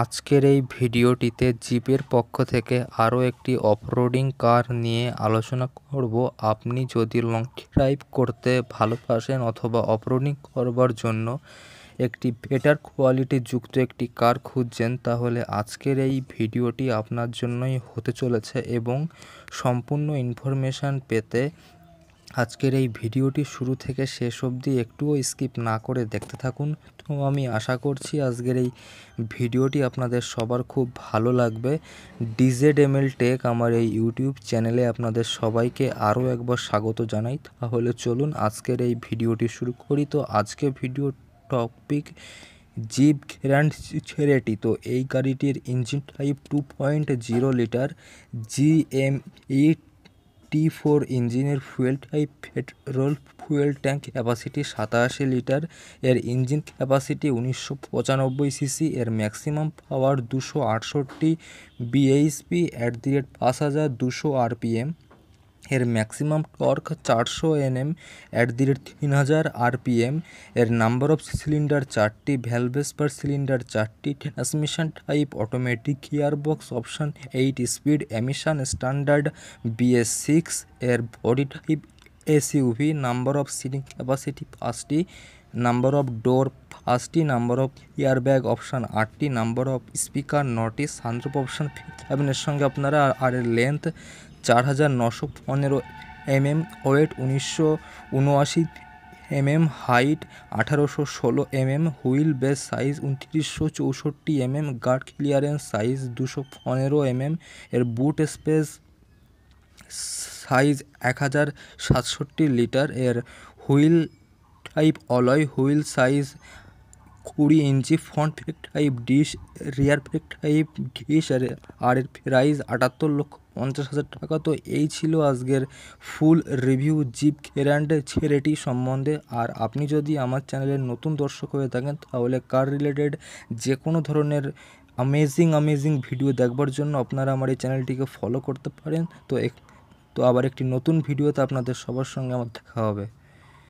আজকের এই ভিডিওটিতে জিপের পক্ষ থেকে আরও একটি অফরোডিং কার নিয়ে আলোচনা করব আপনি যদি লং ড্রাইভ করতে ভালোবাসেন অথবা অফরোডিং করবার জন্য একটি বেটার কোয়ালিটি যুক্ত একটি কার খুঁজছেন তাহলে আজকের এই ভিডিওটি আপনার জন্যই হতে চলেছে এবং সম্পূর্ণ ইনফরমেশান পেতে আজকের এই ভিডিওটি শুরু থেকে শেষ অবধি একটুও স্কিপ না করে দেখতে থাকুন তো আমি আশা করছি আজকের এই ভিডিওটি আপনাদের সবার খুব ভালো লাগবে ডিজেড এমএল টেক আমার এই ইউটিউব চ্যানেলে আপনাদের সবাইকে আরও একবার স্বাগত জানাই তাহলে চলুন আজকের এই ভিডিওটি শুরু করি তো আজকে ভিডিও টপিক জিপ গ্র্যান্ড ছেড়েটি তো এই গাড়িটির engine type two point zero litre GME T four ইঞ্জিনের fuel type petrol fuel tank capacity সাতাশি লিটার এর ইঞ্জিন ক্যাপাসিটি উনিশশো পঁচানব্বই সিসি এর ম্যাক্সিমাম পাওয়ার দুশো আটষট্টি বিএইচপি অ্যাট দি রেট পাঁচ হাজার দুশো আরপিএম এর ম্যাক্সিমাম টর্ক চারশো এনএম অ্যাট দি রেট তিন হাজার আরপিএম এর নাম্বার অফ সিলিন্ডার চারটি ভ্যালভেস পার সিলিন্ডার চারটি transmission type automatic gearbox option eight speed emission standard BS six এর body type SUV number of seating capacity পাঁচটি number of door পাঁচটি number of bag option আটটি number of speaker নটি sunroof option এবং এর সঙ্গে আপনারা আর এর লেন্থ চার হাজার নশো পনেরো এমএম ওয়েট উনিশশো উনআশি এমএম হাইট আঠারোশো ষোলো এমএম হুইল বেস সাইজ উনত্রিশশো চৌষট্টি এমএম গার্ড ক্লিয়ারেন্স সাইজ দুশো পনেরো এমএম এর বুট স্পেস সাইজ এক হাজার সাতষট্টি লিটার এর wheel type alloy wheel size কুড়ি inch front brake type disc rear brake type disc আর আর এর প্রাইস আটাত্তর লক্ষ পঞ্চাশ হাজার টাকা তো এই ছিল আজকের ফুল রিভিউ জিপ ক্যারান্ড ছেলেটি সম্বন্ধে আর আপনি যদি আমার চ্যানেলের নতুন দর্শক হয়ে থাকেন তাহলে কার রিলেটেড যে কোনো ধরনের আমেজিং আমেজিং ভিডিও দেখবার জন্য আপনারা আমার এই চ্যানেলটিকে ফলো করতে পারেন তো এক তো আবার একটি নতুন ভিডিওতে আপনাদের সবার সঙ্গে আমার দেখা হবে